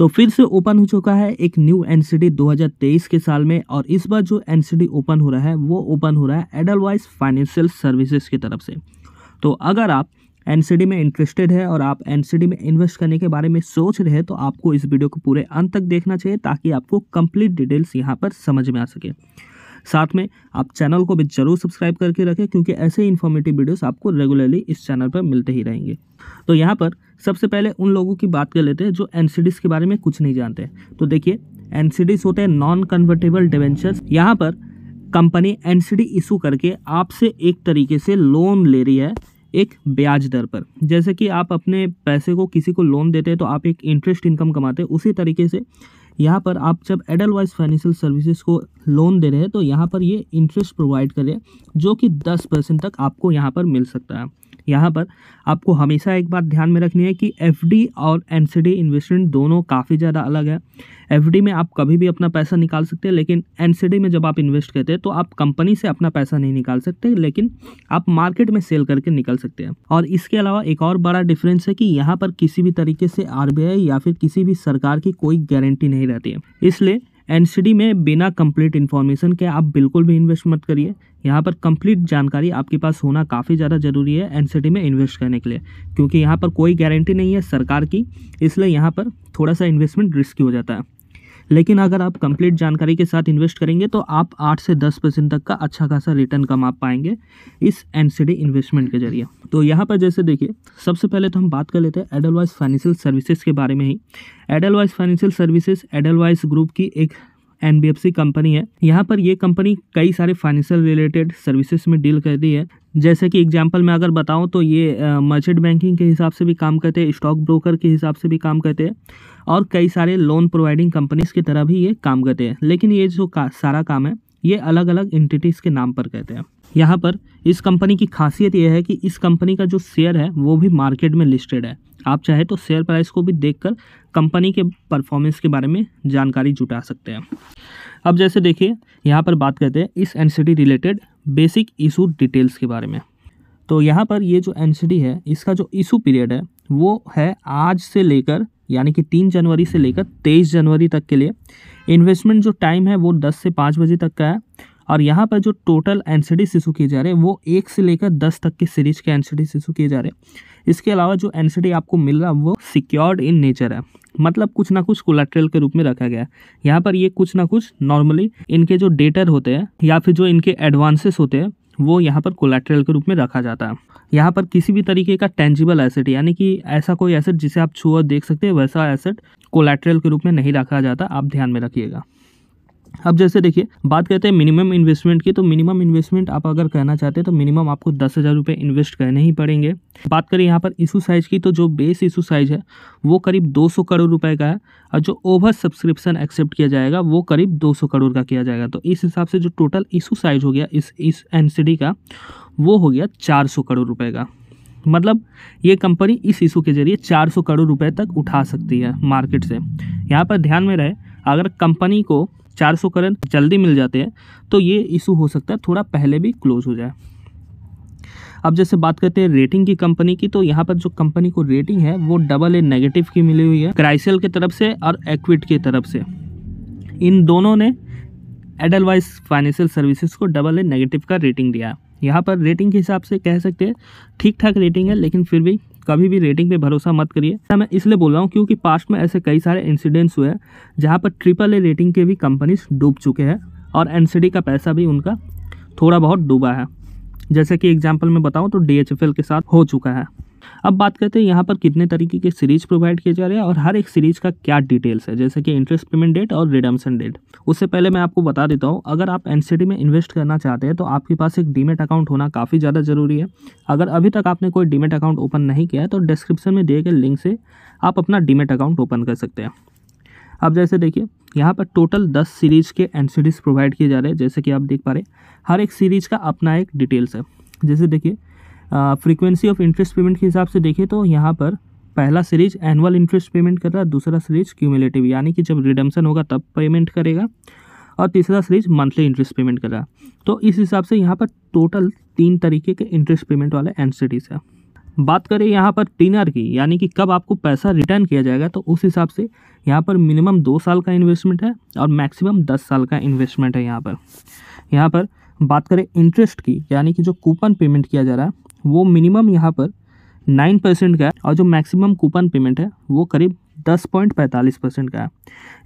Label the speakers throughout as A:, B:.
A: तो फिर से ओपन हो चुका है एक न्यू एन 2023 के साल में और इस बार जो एन ओपन हो रहा है वो ओपन हो रहा है एडल वाइज फाइनेंशियल सर्विसेज की तरफ से तो अगर आप एन में इंटरेस्टेड है और आप एन में इन्वेस्ट करने के बारे में सोच रहे हैं तो आपको इस वीडियो को पूरे अंत तक देखना चाहिए ताकि आपको कंप्लीट डिटेल्स यहाँ पर समझ में आ सके साथ में आप चैनल को भी जरूर सब्सक्राइब करके रखें क्योंकि ऐसे इन्फॉर्मेटिव वीडियोस आपको रेगुलरली इस चैनल पर मिलते ही रहेंगे तो यहाँ पर सबसे पहले उन लोगों की बात कर लेते हैं जो एन के बारे में कुछ नहीं जानते तो देखिए एन होते हैं नॉन कन्वर्टेबल डिवेंचर्स यहाँ पर कंपनी एन इशू करके आपसे एक तरीके से लोन ले रही है एक ब्याज दर पर जैसे कि आप अपने पैसे को किसी को लोन देते हैं तो आप एक इंटरेस्ट इनकम कमाते हैं उसी तरीके से यहाँ पर आप जब एडल वाइज फाइनेंशियल सर्विसेज को लोन दे रहे हैं तो यहाँ पर ये इंटरेस्ट प्रोवाइड करें जो कि दस परसेंट तक आपको यहाँ पर मिल सकता है यहाँ पर आपको हमेशा एक बात ध्यान में रखनी है कि एफ और एन इन्वेस्टमेंट दोनों काफ़ी ज़्यादा अलग है एफ में आप कभी भी अपना पैसा निकाल सकते हैं लेकिन एन में जब आप इन्वेस्ट करते हैं तो आप कंपनी से अपना पैसा नहीं निकाल सकते लेकिन आप मार्केट में सेल करके निकल सकते हैं और इसके अलावा एक और बड़ा डिफरेंस है कि यहाँ पर किसी भी तरीके से आर या फिर किसी भी सरकार की कोई गारंटी नहीं रहती है इसलिए एन में बिना कंप्लीट इन्फॉर्मेशन के आप बिल्कुल भी इन्वेस्ट मत करिए यहाँ पर कंप्लीट जानकारी आपके पास होना काफ़ी ज़्यादा ज़रूरी है एन में इन्वेस्ट करने के लिए क्योंकि यहाँ पर कोई गारंटी नहीं है सरकार की इसलिए यहाँ पर थोड़ा सा इन्वेस्टमेंट रिस्की हो जाता है लेकिन अगर आप कंप्लीट जानकारी के साथ इन्वेस्ट करेंगे तो आप आठ से दस परसेंट तक का अच्छा खासा रिटर्न कमा पाएंगे इस एन इन्वेस्टमेंट के जरिए तो यहाँ पर जैसे देखिए सबसे पहले तो हम बात कर लेते हैं एडलवाइज फाइनेंशियल सर्विसेज के बारे में ही Edelweiss financial services Edelweiss group की एक एन कंपनी है यहाँ पर ये कंपनी कई सारे फाइनेंशियल रिलेटेड सर्विसेज में डील करती है जैसे कि एग्जाम्पल मैं अगर बताऊँ तो ये मर्चेंट बैंकिंग के हिसाब से भी काम करते हैं स्टॉक ब्रोकर के हिसाब से भी काम करते हैं और कई सारे लोन प्रोवाइडिंग कंपनीज़ की तरह भी ये काम करते हैं लेकिन ये जो का, सारा काम है ये अलग अलग इंटिटीज़ के नाम पर कहते हैं यहाँ पर इस कंपनी की खासियत यह है कि इस कंपनी का जो शेयर है वो भी मार्केट में लिस्टेड है आप चाहे तो शेयर प्राइस को भी देखकर कंपनी के परफॉर्मेंस के बारे में जानकारी जुटा सकते हैं अब जैसे देखिए यहाँ पर बात करते हैं इस N related basic issue details के बारे में तो यहाँ पर ये जो एन है इसका जो इशू पीरियड है वो है आज से लेकर यानी कि तीन जनवरी से लेकर तेईस जनवरी तक के लिए इन्वेस्टमेंट जो टाइम है वो दस से पाँच बजे तक का है और यहाँ पर जो टोटल एन इशू किए जा रहे हैं वो एक से लेकर दस तक के सीरीज के एन सी किए जा रहे हैं इसके अलावा जो एन आपको मिल रहा है वो सिक्योर्ड इन नेचर है मतलब कुछ ना कुछ कोलेट्रल के रूप में रखा गया है यहाँ पर ये कुछ ना कुछ नॉर्मली इनके जो डेटर होते हैं या फिर जो इनके एडवांसेस होते हैं वो यहाँ पर कोलेट्रल के रूप में रखा जाता है यहाँ पर किसी भी तरीके का टेंजिबल एसेट यानी कि ऐसा कोई एसेट जिसे आप छू और देख सकते हैं वैसा एसेट कोलेट्रल के रूप में नहीं रखा जाता आप ध्यान में रखिएगा अब जैसे देखिए बात करते हैं मिनिमम इन्वेस्टमेंट की तो मिनिमम इन्वेस्टमेंट आप अगर कहना चाहते हैं तो मिनिमम आपको दस हज़ार रुपये इन्वेस्ट करने ही पड़ेंगे बात करें यहाँ पर इशू साइज की तो जो बेस इशू साइज है वो करीब 200 करोड़ रुपए का है और जो ओवर सब्सक्रिप्शन एक्सेप्ट किया जाएगा वो करीब सौ करोड़ का किया जाएगा तो इस हिसाब से जो टोटल इशू साइज हो गया इस इस डी का वो हो गया सौ करोड़ रुपए का मतलब ये कंपनी इस इशू के जरिए सौ करोड़ रुपए तक उठा सकती है मार्केट से यहाँ पर ध्यान में रहे अगर कंपनी को 400 करण जल्दी मिल जाते हैं तो ये इशू हो सकता है थोड़ा पहले भी क्लोज हो जाए अब जैसे बात करते हैं रेटिंग की कंपनी की तो यहाँ पर जो कंपनी को रेटिंग है वो डबल ए नेगेटिव की मिली हुई है क्राइसल की तरफ से और एक्विट की तरफ से इन दोनों ने एडलवाइज फाइनेंशियल सर्विसेज को डबल ए नेगेटिव का रेटिंग दिया है यहाँ पर रेटिंग के हिसाब से कह सकते हैं ठीक ठाक रेटिंग है लेकिन फिर भी कभी भी रेटिंग पे भरोसा मत करिए अच्छा, मैं इसलिए बोल रहा हूँ क्योंकि पास्ट में ऐसे कई सारे इंसिडेंट्स हुए हैं जहाँ पर ट्रिपल ए रेटिंग के भी कंपनीज डूब चुके हैं और एन का पैसा भी उनका थोड़ा बहुत डूबा है जैसे कि एग्जाम्पल मैं बताऊँ तो डी के साथ हो चुका है अब बात करते हैं यहाँ पर कितने तरीके के सीरीज प्रोवाइड किए जा रहे हैं और हर एक सीरीज का क्या डिटेल्स है जैसे कि इंटरेस्ट पेमेंट डेट और रिडम्सन डेट उससे पहले मैं आपको बता देता हूँ अगर आप एन में इन्वेस्ट करना चाहते हैं तो आपके पास एक डीमेट अकाउंट होना काफ़ी ज़्यादा ज़रूरी है अगर अभी तक आपने कोई डीमेट अकाउंट ओपन नहीं किया है तो डिस्क्रिप्शन में दिए गए लिंक से आप अपना डीमेट अकाउंट ओपन कर सकते हैं अब जैसे देखिए यहाँ पर टोटल दस सीरीज़ के एन प्रोवाइड किए जा रहे हैं जैसे कि आप देख पा रहे हैं हर एक सीरीज़ का अपना एक डिटेल्स है जैसे देखिए फ्रीक्वेंसी ऑफ इंटरेस्ट पेमेंट के हिसाब से देखें तो यहाँ पर पहला सीरीज एनुअल इंटरेस्ट पेमेंट कर रहा है दूसरा सीरीज क्यूमुलेटिव यानी कि जब रिडम्सन होगा तब पेमेंट करेगा और तीसरा सीरीज मंथली इंटरेस्ट पेमेंट कर रहा है तो इस हिसाब से यहाँ पर टोटल तीन तरीके के इंटरेस्ट पेमेंट वाले एन टीज़ है बात करें यहाँ पर टीनर की यानी कि कब आपको पैसा रिटर्न किया जाएगा तो उस हिसाब से यहाँ पर मिनिमम दो साल का इन्वेस्टमेंट है और मैक्सिमम दस साल का इन्वेस्टमेंट है यहाँ पर यहाँ पर बात करें इंटरेस्ट की यानी कि जो कूपन पेमेंट किया जा रहा है वो मिनिमम यहाँ पर नाइन परसेंट का है और जो मैक्सिमम कूपन पेमेंट है वो करीब दस पॉइंट पैंतालीस परसेंट का है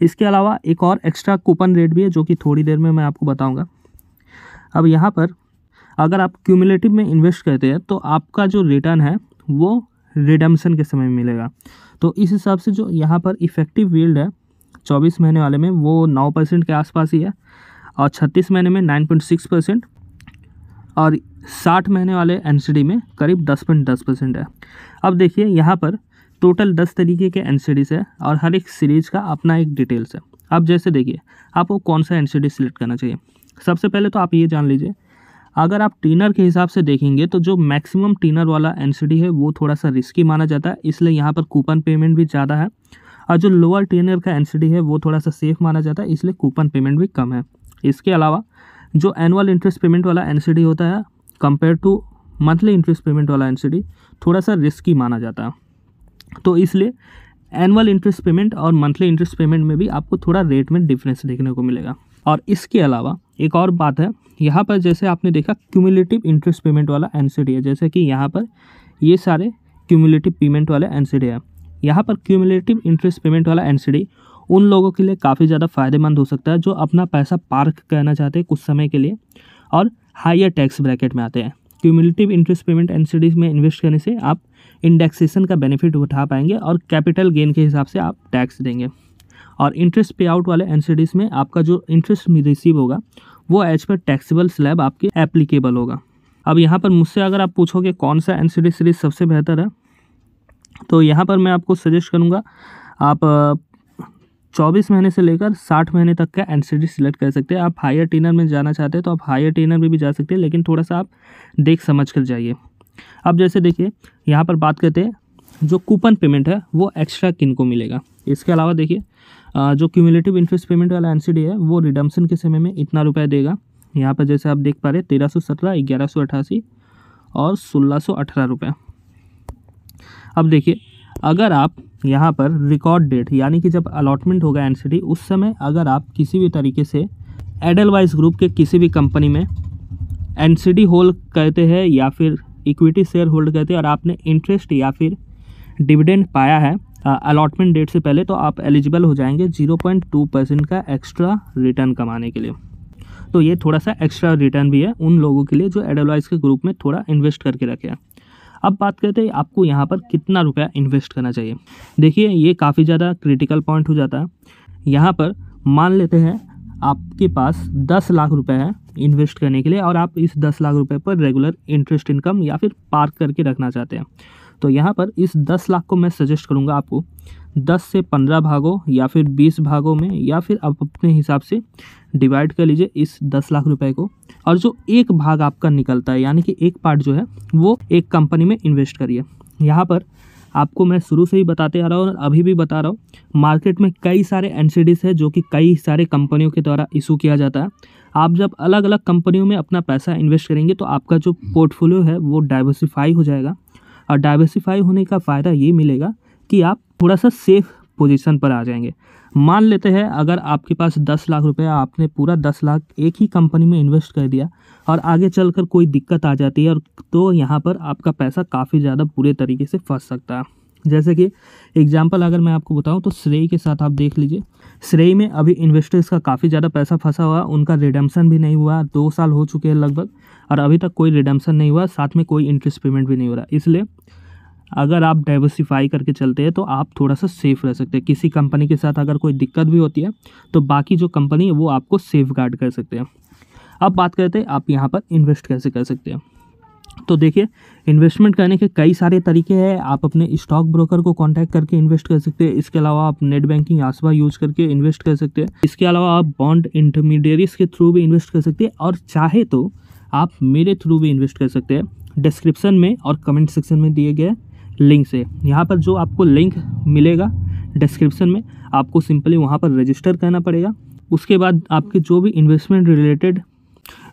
A: इसके अलावा एक और एक्स्ट्रा कूपन रेट भी है जो कि थोड़ी देर में मैं आपको बताऊँगा अब यहाँ पर अगर आप क्यूमुलेटिव में इन्वेस्ट करते हैं तो आपका जो रिटर्न है वो रिडम्सन के समय मिलेगा तो इस हिसाब से जो यहाँ पर इफ़ेक्टिव वील्ड है चौबीस महीने वाले में वो नौ परसेंट के आसपास ही है और छत्तीस महीने में नाइन पॉइंट सिक्स परसेंट और साठ महीने वाले एन में करीब दस पॉइंट दस परसेंट है अब देखिए यहाँ पर टोटल दस तरीके के एन सी है और हर एक सीरीज़ का अपना एक डिटेल्स है अब जैसे देखिए आपको कौन सा एन सिलेक्ट करना चाहिए सबसे पहले तो आप ये जान लीजिए अगर आप टीनर के हिसाब से देखेंगे तो जो मैक्सिमम टीनर वाला एन है वो थोड़ा सा रिस्की माना जाता है इसलिए यहाँ पर कूपन पेमेंट भी ज़्यादा है और जो लोअर टीनर का एन है वो थोड़ा सा सेफ माना जाता है इसलिए कूपन पेमेंट भी कम है इसके अलावा जो एनुअल इंटरेस्ट पेमेंट वाला एन होता है compare to monthly interest payment वाला एन थोड़ा सा रिस्की माना जाता है तो इसलिए एनुअल इंटरेस्ट पेमेंट और मंथली इंटरेस्ट पेमेंट में भी आपको थोड़ा रेट में डिफरेंस देखने को मिलेगा और इसके अलावा एक और बात है यहाँ पर जैसे आपने देखा क्यूमुलेटिव इंटरेस्ट पेमेंट वाला एन है जैसे कि यहाँ पर ये सारे क्यूमुलेटिव पेमेंट वाले एन है यहाँ पर क्यूमुलेटिव इंटरेस्ट पेमेंट वाला एन उन लोगों के लिए काफ़ी ज़्यादा फायदेमंद हो सकता है जो अपना पैसा पार्क करना चाहते हैं कुछ समय के लिए और हायर टैक्स ब्रैकेट में आते हैं क्यूमुलेटिव इंटरेस्ट पेमेंट एन में इन्वेस्ट करने से आप इंडेक्सेशन का बेनिफिट उठा पाएंगे और कैपिटल गेन के हिसाब से आप टैक्स देंगे और इंटरेस्ट पे आउट वाले एन में आपका जो इंटरेस्ट रिसीव होगा वो एज पर टैक्सीबल स्लैब आपके एप्लीकेबल होगा अब यहाँ पर मुझसे अगर आप पूछोगे कौन सा एन सीरीज सबसे बेहतर है तो यहाँ पर मैं आपको सजेस्ट करूँगा आप 24 महीने से लेकर 60 महीने तक का एनसीडी सिलेक्ट कर सकते हैं आप हायर टेनर में जाना चाहते हैं तो आप हायर टेनर में भी जा सकते हैं लेकिन थोड़ा सा आप देख समझ कर जाइए अब जैसे देखिए यहाँ पर बात करते हैं जो कूपन पेमेंट है वो एक्स्ट्रा किन को मिलेगा इसके अलावा देखिए जो क्यूमिलेटिव इंटरेस्ट पेमेंट वाला एन है वो रिडम्सन के समय में इतना रुपये देगा यहाँ पर जैसे आप देख पा रहे हैं तेरह सौ सत्रह ग्यारह सौ अठासी और सोलह सौ अठारह रुपये अब देखिए अगर आप यहाँ पर रिकॉर्ड डेट यानी कि जब अलॉटमेंट होगा एन उस समय अगर आप किसी भी तरीके से एडल ग्रुप के किसी भी कंपनी में डी होल्ड कहते हैं या फिर इक्विटी शेयर होल्ड कहते हैं और आपने इंटरेस्ट या फिर डिविडेंड पाया है अलॉटमेंट डेट से पहले तो आप एलिजिबल हो जाएंगे 0.2 परसेंट का एक्स्ट्रा रिटर्न कमाने के लिए तो ये थोड़ा सा एक्स्ट्रा रिटर्न भी है उन लोगों के लिए जो एडलवाइज के ग्रुप में थोड़ा इन्वेस्ट करके रखे हैं अब बात करते हैं आपको यहाँ पर कितना रुपया इन्वेस्ट करना चाहिए देखिए ये काफ़ी ज़्यादा क्रिटिकल पॉइंट हो जाता है यहाँ पर मान लेते हैं आपके पास दस लाख रुपए है इन्वेस्ट करने के लिए और आप इस दस लाख रुपए पर रेगुलर इंटरेस्ट इनकम या फिर पार्क करके रखना चाहते हैं तो यहाँ पर इस दस लाख को मैं सजेस्ट करूँगा आपको दस से पंद्रह भागों या फिर बीस भागों में या फिर आप अपने हिसाब से डिवाइड कर लीजिए इस दस लाख रुपए को और जो एक भाग आपका निकलता है यानी कि एक पार्ट जो है वो एक कंपनी में इन्वेस्ट करिए यहाँ पर आपको मैं शुरू से ही बताते आ रहा हूँ और अभी भी बता रहा हूँ मार्केट में कई सारे एन है जो कि कई सारे कंपनियों के द्वारा इशू किया जाता है आप जब अलग अलग कंपनियों में अपना पैसा इन्वेस्ट करेंगे तो आपका जो पोर्टफोलियो है वो डाइवर्सिफाई हो जाएगा और डाइवर्सिफाई होने का फ़ायदा ये मिलेगा कि आप थोड़ा सा सेफ पोजीशन पर आ जाएंगे मान लेते हैं अगर आपके पास दस लाख रुपये आपने पूरा दस लाख एक ही कंपनी में इन्वेस्ट कर दिया और आगे चल कोई दिक्कत आ जाती है और तो यहाँ पर आपका पैसा काफ़ी ज़्यादा पूरे तरीके से फंस सकता है जैसे कि एग्जाम्पल अगर मैं आपको बताऊं तो श्रेय के साथ आप देख लीजिए श्रेय में अभी इन्वेस्टर्स का काफ़ी ज़्यादा पैसा फंसा हुआ उनका रिडम्सन भी नहीं हुआ दो साल हो चुके हैं लगभग और अभी तक कोई रिडम्सन नहीं हुआ साथ में कोई इंटरेस्ट पेमेंट भी नहीं हो रहा इसलिए अगर आप डाइवर्सिफाई करके चलते हैं तो आप थोड़ा सा सेफ़ रह सकते हैं किसी कंपनी के साथ अगर कोई दिक्कत भी होती है तो बाकी जो कंपनी है वो आपको सेफ गार्ड कर सकते हैं अब बात करते हैं आप यहाँ पर इन्वेस्ट कैसे कर सकते हैं तो देखिए इन्वेस्टमेंट करने के कई सारे तरीके हैं आप अपने स्टॉक ब्रोकर को कांटेक्ट करके इन्वेस्ट कर सकते हैं इसके अलावा आप नेट बैंकिंग आसवा यूज करके इन्वेस्ट कर सकते हैं इसके अलावा आप बॉन्ड इंटरमीडियरीज के थ्रू भी इन्वेस्ट कर सकते हैं और चाहे तो आप मेरे थ्रू भी इन्वेस्ट कर सकते हैं डिस्क्रिप्सन में और कमेंट सेक्शन में दिए गए लिंक से यहाँ पर जो आपको लिंक मिलेगा डिस्क्रिप्सन में आपको सिंपली वहाँ पर रजिस्टर करना पड़ेगा उसके बाद आपके जो भी इन्वेस्टमेंट रिलेटेड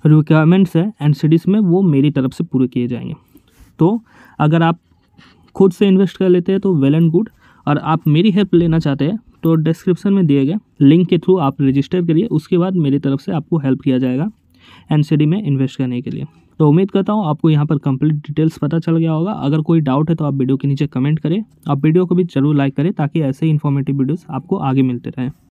A: रिक्वायरमेंट्स है एन सी में वो मेरी तरफ से पूरे किए जाएंगे तो अगर आप खुद से इन्वेस्ट कर लेते हैं तो वेल एंड गुड और आप मेरी हेल्प लेना चाहते हैं तो डिस्क्रिप्शन में दिए गए लिंक के थ्रू आप रजिस्टर करिए उसके बाद मेरी तरफ से आपको हेल्प किया जाएगा एन में इन्वेस्ट करने के लिए तो उम्मीद करता हूँ आपको यहाँ पर कंप्लीट डिटेल्स पता चल गया होगा अगर कोई डाउट है तो आप वीडियो के नीचे कमेंट करें आप वीडियो को भी जरूर लाइक करें ताकि ऐसे ही इन्फॉर्मेटिव वीडियोस आपको आगे मिलते रहें